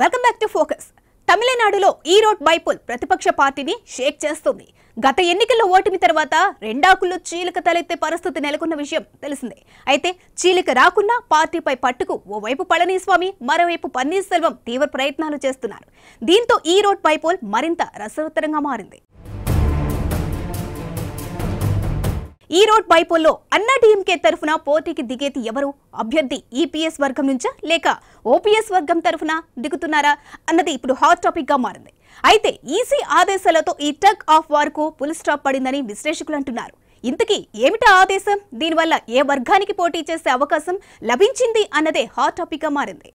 welcome back to focus తమిళనాడులో ఈ road బైపుల్ ప్రతిపక్ష పార్టీని షేక్ చేస్తుంది గత ఎన్నికల్లో ఓటమి తర్వాత రెండాకుల్లో చీలిక తలెత్తే పరిస్థితి నెలకొన్న విషయం తెలిసిందే అయితే చీలిక రాకున్నా పార్టీపై పట్టుకు ఓవైపు పళనిస్వామి మరోవైపు పన్నీర్సెల్వం తీవ్ర ప్రయత్నాలు చేస్తున్నారు దీంతో ఈ రోడ్ బైపోల్ మరింత రసవత్తరంగా మారింది ఈ రోడ్ బైపోల్లో అన్నా డీఎంకే తరఫున పోటీకి దిగేది ఎవరు అభ్యర్థి ఈపీఎస్ వర్గం నుంచా లేక ఓపీఎస్ వర్గం తరఫున దిగుతున్నారా అన్నది ఇప్పుడు హాట్ టాపిక్గా మారింది అయితే ఈసీ ఆదేశాలతో ఈ టగ్ ఆఫ్ వార్కు పుల్ స్టాప్ పడిందని విశ్లేషకులు అంటున్నారు ఇంతకీ ఏమిటా ఆదేశం దీనివల్ల ఏ వర్గానికి పోటీ చేసే అవకాశం లభించింది అన్నదే హాట్ టాపిక్గా మారింది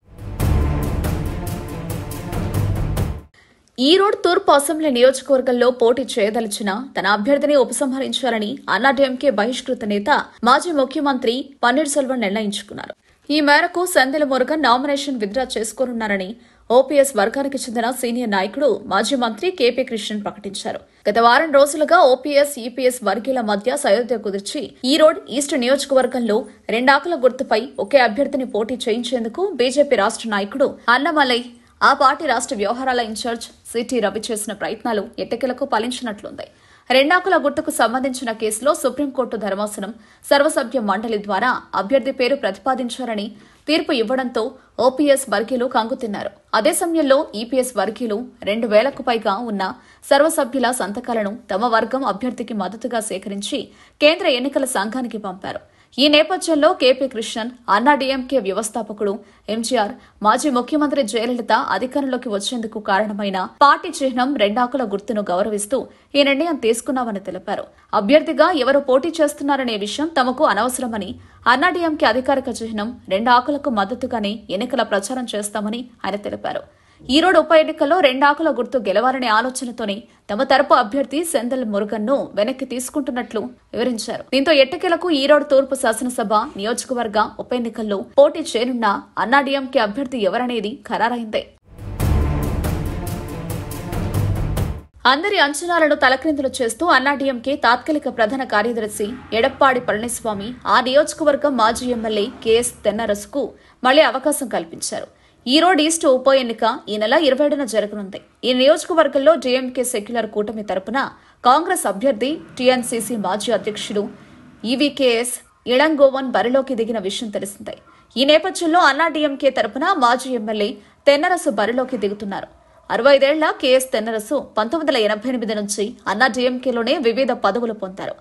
ఈరోడ్ తూర్పు అసెంబ్లీ నియోజకవర్గంలో పోటీ చేయదలిచిన తన అభ్యర్థిని ఉపసంహరించాలని అన్నాడీఎంకే బహిష్కృత నేత మాజీ ముఖ్యమంత్రి పన్నీర్సెల్వం నిర్ణయించుకున్నారు ఈ మేరకు సందెల మురుగన్ నామినేషన్ విత్డ్రా చేసుకోనున్నారని ఓపీఎస్ వర్గానికి చెందిన సీనియర్ నాయకుడు మాజీ మంత్రి కేపీ కృష్ణన్ ప్రకటించారు గత వారం రోజులుగా ఓపీఎస్ ఈపీఎస్ వర్గీయుల మధ్య సయోధ్య కుదిర్చి ఈరోడ్ ఈస్ట్ నియోజకవర్గంలో రెండాకుల గుర్తుపై ఒకే అభ్యర్థిని పోటీ చేయించేందుకు బీజేపీ రాష్ట్ర నాయకుడు అన్నమలై ఆ పార్టీ రాష్ట్ర వ్యవహారాల ఇన్ఛార్జ్ సిటీ రవి చేసిన ప్రయత్నాలు ఎట్టకెలకు ఫలించినట్లుంది రెండాకుల గుర్తుకు సంబంధించిన కేసులో సుప్రీంకోర్టు ధర్మాసనం సర్వసభ్య మండలి ద్వారా అభ్యర్థి పేరు ప్రతిపాదించారని తీర్పు ఇవ్వడంతో ఓపీఎస్ వర్గీయులు కంగుతిన్నారు అదే సమయంలో ఈపీఎస్ వర్గీయులు రెండు వేలకు పైగా ఉన్న సర్వసభ్యుల సంతకాలను తమ వర్గం అభ్యర్థికి మద్దతుగా సేకరించి కేంద్ర ఎన్నికల సంఘానికి పంపారు ఈ నేపథ్యంలో కేపీ కృష్ణన్ అన్నాడీఎంకే వ్యవస్థాపకుడు ఎంజీఆర్ మాజీ ముఖ్యమంత్రి జయలలిత అధికారంలోకి వచ్చేందుకు కారణమైన పార్టీ చిహ్నం రెండాకుల గుర్తును గౌరవిస్తూ ఈ నిర్ణయం తీసుకున్నామని తెలిపారు అభ్యర్థిగా ఎవరు పోటీ చేస్తున్నారనే విషయం తమకు అనవసరమని అన్నాడీఎంకే అధికారిక చిహ్నం రెండాకులకు మద్దతుగానే ఎన్నికల ప్రచారం చేస్తామని ఆయన తెలిపారు ఈరోడ్ ఉప ఎన్నికల్లో రెండాకుల గుర్తు గెలవాలనే ఆలోచనతోనే తమ తరపు అభ్యర్థి సెందల్ మురుగన్ను వెనక్కి తీసుకుంటున్నట్లు వివరించారు దీంతో ఎట్టకేలకు ఈరోడ్ తూర్పు శాసనసభ నియోజకవర్గ ఉప ఎన్నికల్లో పోటీ చేయనున్న అన్నాడీఎంకే అభ్యర్థి ఎవరనేది ఖరారైందే అందరి అంచనాలను తలక్రిందులు చేస్తూ అన్నాడీఎంకే తాత్కాలిక ప్రధాన కార్యదర్శి ఎడప్పాడి పళనిస్వామి ఆ నియోజకవర్గం మాజీ ఎమ్మెల్యే కెఎస్ తెన్నరసుకు మళ్లీ అవకాశం కల్పించారు ఈరోడ్ ఈస్ట్ ఉప ఎన్నిక ఈ నెల ఇరవై ఏడున జరగనుంది ఈ నియోజకవర్గంలో డిఎంకే సెక్యులర్ కూటమి తరపున కాంగ్రెస్ అభ్యర్థి టీఎన్సీసీ మాజీ అధ్యక్షుడు ఈవీకేఎస్ ఇళంగోవన్ బరిలోకి దిగిన విషయం తెలిసిందే ఈ నేపథ్యంలో అన్నా డిఎంకే తరపున మాజీ ఎమ్మెల్యే తెన్నరసు బరిలోకి దిగుతున్నారు అరవై ఐదేళ్ల కేఎస్ తెన్నరసు పంతొమ్మిది వందల ఎనభై ఎనిమిది నుంచి అన్నా డిఎంకేలోనే వివిధ పదవులు పొందారు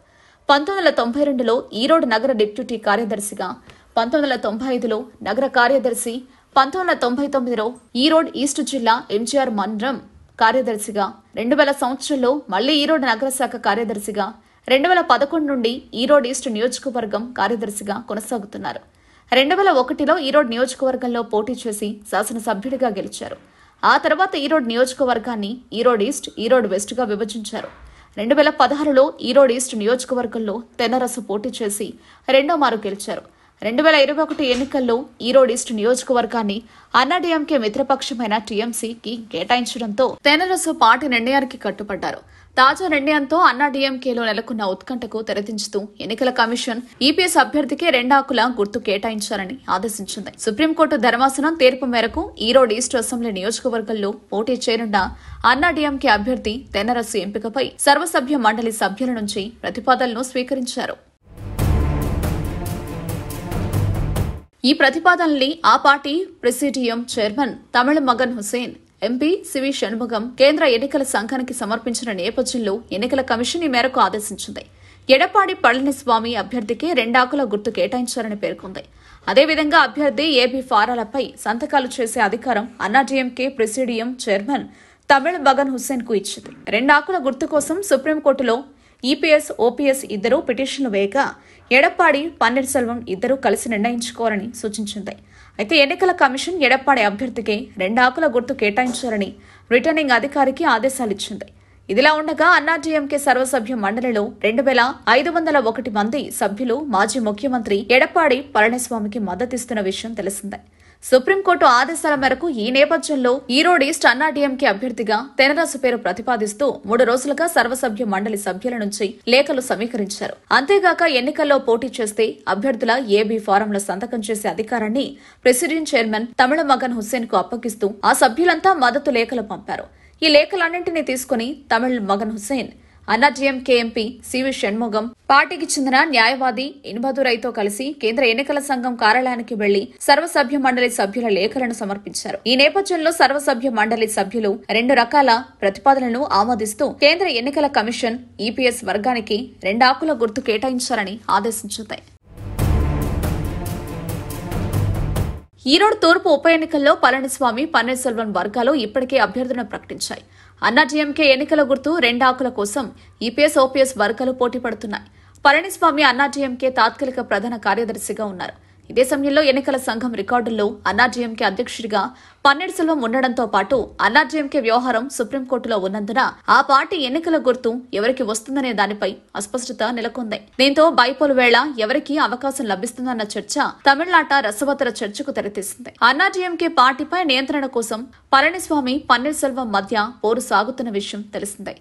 పంతొమ్మిది వందల తొంభై రెండులో ఈరోడ్ నగర డిప్యూటీ కార్యదర్శిగా పంతొమ్మిది వందల తొంభై ఐదులో నగర కార్యదర్శి పంతొమ్మిది వందల తొంభై తొమ్మిదిలో ఈరోడ్ ఈస్ట్ జిల్లా ఎంజీఆర్ మండలం కార్యదర్శిగా రెండు వేల సంవత్సరంలో మళ్లీ ఈరోడ్ నగర శాఖ కార్యదర్శిగా రెండు వేల పదకొండు నుండి ఈరోడ్ ఈస్ట్ నియోజకవర్గం కార్యదర్శిగా కొనసాగుతున్నారు రెండు వేల ఒకటిలో ఈరోడ్ నియోజకవర్గంలో పోటీ చేసి శాసనసభ్యుడిగా గెలిచారు ఆ తర్వాత ఈరోడ్ నియోజకవర్గాన్ని ఈరోడ్ ఈస్ట్ ఈరోడ్ వెస్ట్గా విభజించారు రెండు వేల పదహారులో ఈరోడ్ ఈస్ట్ నియోజకవర్గంలో తెనరసు పోటీ చేసి రెండో మారు గెలిచారు రెండు వేల ఇరవై ఒకటి ఎన్నికల్లో ఈరోడ్ ఈస్ట్ నియోజకవర్గాన్ని అన్నాడీఎంకే మిత్రపక్షమైన టీఎంసీకి కేటాయించడంతో తెనరసు పార్టీ నిర్ణయానికి కట్టుబడ్డారు తాజా నిర్ణయంతో అన్నాడీఎంకేలో నెలకొన్న ఉత్కంఠకు తెరదించుతూ ఎన్నికల కమిషన్ ఈపీఎస్ అభ్యర్థికే రెండాకుల గుర్తు కేటాయించాలని ఆదేశించింది సుప్రీంకోర్టు ధర్మాసనం తీర్పు మేరకు ఈరోడ్ ఈస్ట్ అసెంబ్లీ నియోజకవర్గంలో పోటీ చేరున్న అన్నాడీఎంకే అభ్యర్థి తెనరసు ఎంపికపై సర్వసభ్య మండలి సభ్యుల నుంచి ప్రతిపాదనలు స్వీకరించారు ఈ ప్రతిపాదనల్ని ఆ పార్టీ presidium chairman Tamil Magan Hussain MP CV Shanmugam కేంద్ర ఎన్నికల సంఘానికి సమర్పించిన నేపథ్యంలో ఎన్నికల కమిషన్ ఈ మేరకు ఆదేశించింది ఎడపాడి పళనిస్వామి అభ్యర్థికి రెండాకుల గుర్తు కేటాయించారని పేర్కొంది అదేవిధంగా అభ్యర్థి ఏబీ ఫారాలపై సంతకాలు చేసే అధికారం అన్నాడీఎంకే ప్రెసిడియం చైర్మన్ తమిళ్ మగన్ హుసేన్ కు ఇచ్చింది రెండాకుల గుర్తు కోసం సుప్రీంకోర్టులో ఈపీఎస్ e ఓపీఎస్ ఇద్దరూ పిటిషన్లు వేయగా ఎడప్పాడి పన్నీర్ సెల్వం ఇద్దరూ కలిసి నిర్ణయించుకోవాలని సూచించింది అయితే ఎన్నికల కమిషన్ ఎడప్పాడి అభ్యర్థికి రెండాకుల గుర్తు కేటాయించాలని రిటర్నింగ్ అధికారికి ఆదేశాలు ఇచ్చింది ఇదిలా ఉండగా అన్నాడీఎంకే సర్వసభ్య మండలిలో రెండు వేల ఐదు వందల ఒకటి మంది సభ్యులు మాజీ ముఖ్యమంత్రి ఎడప్పాడి పళనిస్వామికి మద్దతిస్తున్న విషయం తెలిసిందే సుప్రీంకోర్టు ఆదేశాల మేరకు ఈ నేపథ్యంలో ఈరోడి ఈస్ట్ అన్నా అభ్యర్థిగా తెనరాసు పేరు ప్రతిపాదిస్తూ మూడు రోజులుగా సర్వసభ్య మండలి సభ్యుల నుంచి లేఖలు సమీకరించారు అంతేగాక ఎన్నికల్లో పోటీ చేస్తే అభ్యర్థుల ఏబీ ఫారంలో సంతకం చేసే అధికారాన్ని ప్రెసిడెంట్ చైర్మన్ తమిళ మగన్ హుస్సేన్ కు అప్పగిస్తూ ఆ సభ్యులంతా మద్దతు లేఖలు పంపారు ఈ లేఖలన్నింటినీ తీసుకుని తమిళ్ మగన్ హుస్సేన్ అన్నాడీఎంకే ఎంపీ సివి షణ్ముగం పార్టీకి చెందిన న్యాయవాది ఇన్బదురైతో కలిసి కేంద్ర ఎన్నికల సంఘం కార్యాలయానికి వెళ్లి సర్వసభ్య మండలి సభ్యుల లేఖలను సమర్పించారు ఈ నేపథ్యంలో సర్వసభ్య మండలి సభ్యులు రెండు రకాల ప్రతిపాదనలను ఆమోదిస్తూ కేంద్ర ఎన్నికల కమిషన్ ఈపీఎస్ e వర్గానికి రెండాకుల గుర్తు కేటాయించాలని ఆదేశించుతాయి ఈరోడు తూర్పు ఉప ఎన్నికల్లో పళనిస్వామి పన్నీర్సెల్వం వర్గాలు ఇప్పటికే అభ్యర్థులను ప్రకటించాయి అన్నాడీఎంకే ఎన్నికల గుర్తు రెండాకుల కోసం ఈపీఎస్ ఓపీఎస్ వర్గాలు పోటీ పడుతున్నాయి పళనిస్వామి అన్నాడీఎంకే తాత్కాలిక ప్రధాన కార్యదర్శిగా ఉన్నారు ఇదే సమయంలో ఎన్నికల సంఘం రికార్డుల్లో అన్నాడీఎంకే అధ్యక్షుడిగా పన్నీర్ సెల్వం ఉండడంతో పాటు అన్నాడీఎంకే వ్యవహారం సుప్రీంకోర్టులో ఉన్నందున ఆ పార్టీ ఎన్నికల గుర్తు ఎవరికి వస్తుందనే దానిపై అస్పష్టత నెలకొంది దీంతో బైపోల్ వేళ ఎవరికి అవకాశం లభిస్తుందన్న చర్చ తమిళనాట రసవతర చర్చకు తెరతీసింది అన్నాడీఎంకే పార్టీపై నియంత్రణ కోసం పళనిస్వామి పన్నీర్సెల్వం సెల్వం మధ్య పోరు సాగుతున్న విషయం తెలిసిందే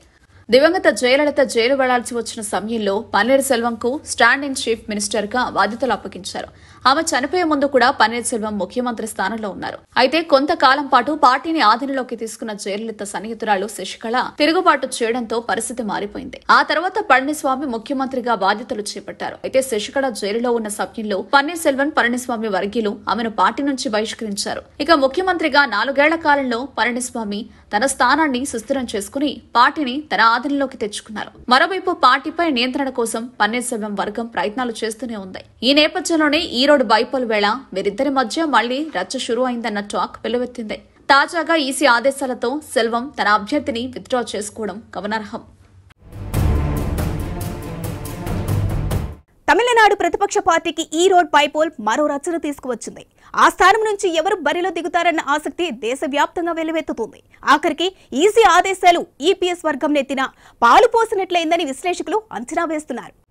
దివంగత జయలలిత జైలు వెళ్లాల్సి వచ్చిన సమయంలో పన్నీర్సెల్వం కు స్టాండ్ ఇన్ చీఫ్ మినిస్టర్ గా బాధ్యతలు అప్పగించారు ఆమె చనిపోయే ముందు కూడా పన్నీర్ సెల్వం ముఖ్యమంత్రి స్థానంలో ఉన్నారు అయితే కొంతకాలం పాటు పార్టీని ఆధీనంలోకి తీసుకున్న జయలలిత సన్నిహితురాలు శశికళ తిరుగుబాటు చేయడంతో పరిస్థితి మారిపోయింది ఆ తర్వాత పళనిస్వామి ముఖ్యమంత్రిగా బాధ్యతలు చేపట్టారు అయితే శశికళ జైలులో ఉన్న సభ్యుల్లో పన్నీర్ పళనిస్వామి వర్గీయులు ఆమెను పార్టీ నుంచి బహిష్కరించారు ఇక ముఖ్యమంత్రిగా నాలుగేళ్ల కాలంలో పళనిస్వామి తన స్థానాన్ని సుస్థిరం చేసుకుని పార్టీని తన ఆధీనంలోకి తెచ్చుకున్నారు మరోవైపు పార్టీపై నియంత్రణ కోసం పన్నీర్సెల్వం వర్గం ప్రయత్నాలు చేస్తూనే ఉంది ఈ నేపథ్యంలోనే ఈరోడ్ బైపోల్ వేళ వీరిద్దరి మధ్య మళ్లీ రచ్చ షురు అయిందన్న టాక్ వెలువెత్తింది తాజాగా ఈసీ ఆదేశాలతో సెల్వం తన అభ్యర్థిని విత్డ్రా చేసుకోవడం గమనార్హం తమిళనాడు ప్రతిపక్ష పార్టీకి ఈ రోడ్ పైపోల్ మరో రచన తీసుకువచ్చింది ఆ స్థానం నుంచి ఎవరు బరిలో దిగుతారన్న ఆసక్తి దేశవ్యాప్తంగా వెలువెత్తుతుంది ఆఖరికి ఈసీ ఆదేశాలు ఈపీఎస్ వర్గం నెత్తిన పాలు పోసినట్లయిందని విశ్లేషకులు అంచనా వేస్తున్నారు